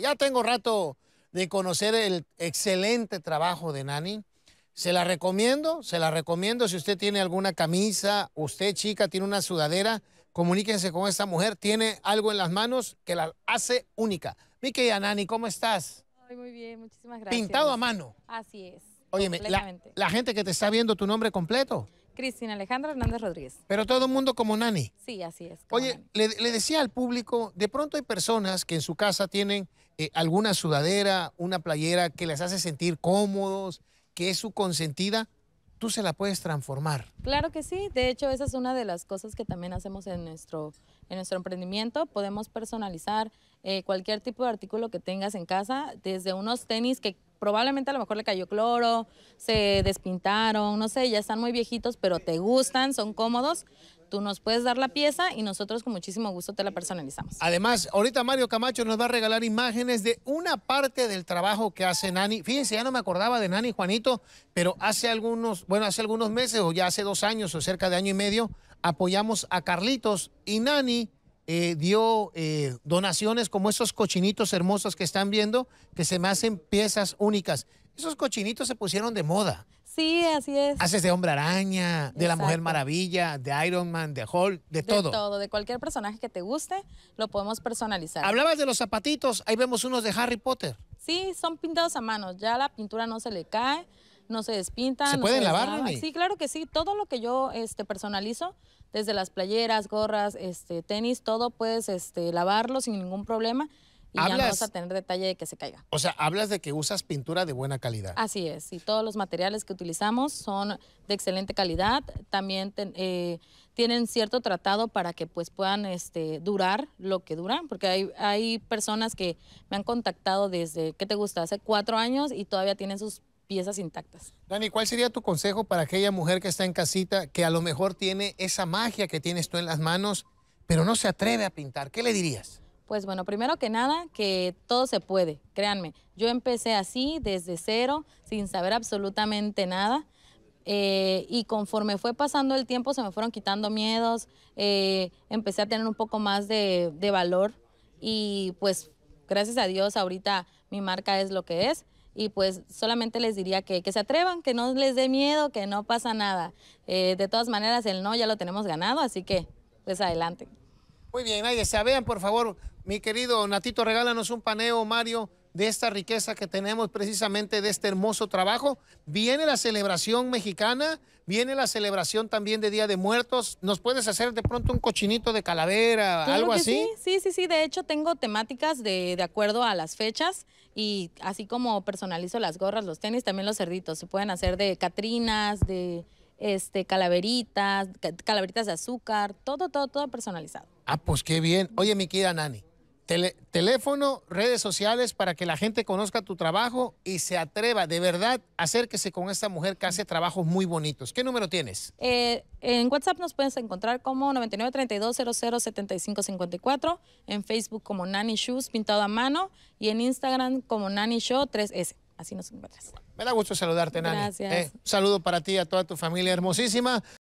Ya tengo rato de conocer el excelente trabajo de Nani. Se la recomiendo, se la recomiendo. Si usted tiene alguna camisa, usted chica tiene una sudadera, comuníquense con esta mujer. Tiene algo en las manos que la hace única. a Nani, ¿cómo estás? muy bien, muchísimas gracias. Pintado a mano. Así es. Óyeme, la gente que te está viendo tu nombre completo. Cristina Alejandra Hernández Rodríguez. Pero todo el mundo como nani. Sí, así es. Oye, le, decía al público, de pronto hay personas que en su casa tienen eh, alguna sudadera, una playera que les hace sentir cómodos, que es su consentida. Tú se la puedes transformar. Claro que sí. De hecho, esa es una de las cosas que también hacemos en nuestro, en nuestro emprendimiento. Podemos personalizar eh, cualquier tipo de artículo que tengas en casa, desde unos tenis que probablemente a lo mejor le cayó cloro, se despintaron, no sé, ya están muy viejitos, pero te gustan, son cómodos. Tú nos puedes dar la pieza y nosotros con muchísimo gusto te la personalizamos. Además, ahorita Mario Camacho nos va a regalar imágenes de una parte del trabajo que hace Nani. Fíjense, ya no me acordaba de Nani Juanito, pero hace algunos, bueno, hace algunos meses o ya hace dos años o cerca de año y medio, apoyamos a Carlitos y Nani eh, dio eh, donaciones como esos cochinitos hermosos que están viendo, que se me hacen piezas únicas. Esos cochinitos se pusieron de moda. Sí, así es. Haces de Hombre Araña, de la Mujer Maravilla, de Iron Man, de Hulk, de, de todo. De todo, de cualquier personaje que te guste, lo podemos personalizar. Hablabas de los zapatitos, ahí vemos unos de Harry Potter. Sí, son pintados a mano, ya la pintura no se le cae, no se despintan. ¿Se pueden lavar? Sí, claro que sí. Todo lo que yo este, personalizo, desde las playeras, gorras, este, tenis, todo puedes este, lavarlo sin ningún problema y ya no vas a tener detalle de que se caiga. O sea, hablas de que usas pintura de buena calidad. Así es, y todos los materiales que utilizamos son de excelente calidad, también eh, tienen cierto tratado para que pues puedan este, durar lo que duran, porque hay, hay personas que me han contactado desde, ¿qué te gusta?, hace cuatro años y todavía tienen sus esas intactas. Dani, ¿cuál sería tu consejo para aquella mujer que está en casita, que a lo mejor tiene esa magia que tienes tú en las manos, pero no se atreve a pintar? ¿Qué le dirías? Pues bueno, primero que nada, que todo se puede, créanme. Yo empecé así, desde cero, sin saber absolutamente nada. Eh, y conforme fue pasando el tiempo, se me fueron quitando miedos, eh, empecé a tener un poco más de, de valor y pues gracias a Dios ahorita mi marca es lo que es y pues solamente les diría que, se atrevan, que no les dé miedo, que no pasa nada. Eh, de todas maneras, el no ya lo tenemos ganado, así que pues adelante. Muy bien, ahí se vean por favor, mi querido Natito, regálanos un paneo, Mario, de esta riqueza que tenemos precisamente de este hermoso trabajo. Viene la celebración mexicana, viene la celebración también de Día de Muertos. ¿Nos puedes hacer de pronto un cochinito de calavera, algo así? Sí, sí, sí. De hecho, tengo temáticas de, de acuerdo a las fechas y así como personalizo las gorras, los tenis, también los cerditos. Se pueden hacer de catrinas, de este, calaveritas, calaveritas de azúcar, todo, todo, todo personalizado. Ah, pues qué bien. Oye, mi querida Nani teléfono, redes sociales para que la gente conozca tu trabajo y se atreva de verdad, a acérquese con esta mujer que hace trabajos muy bonitos. ¿Qué número tienes? Eh, en WhatsApp nos puedes encontrar como 9932007554, en Facebook como Nanny Shoes pintado a mano y en Instagram como Nanny Show 3S. Así nos encuentras. Me da gusto saludarte, Nani. Gracias. Eh, un saludo para ti y a toda tu familia hermosísima.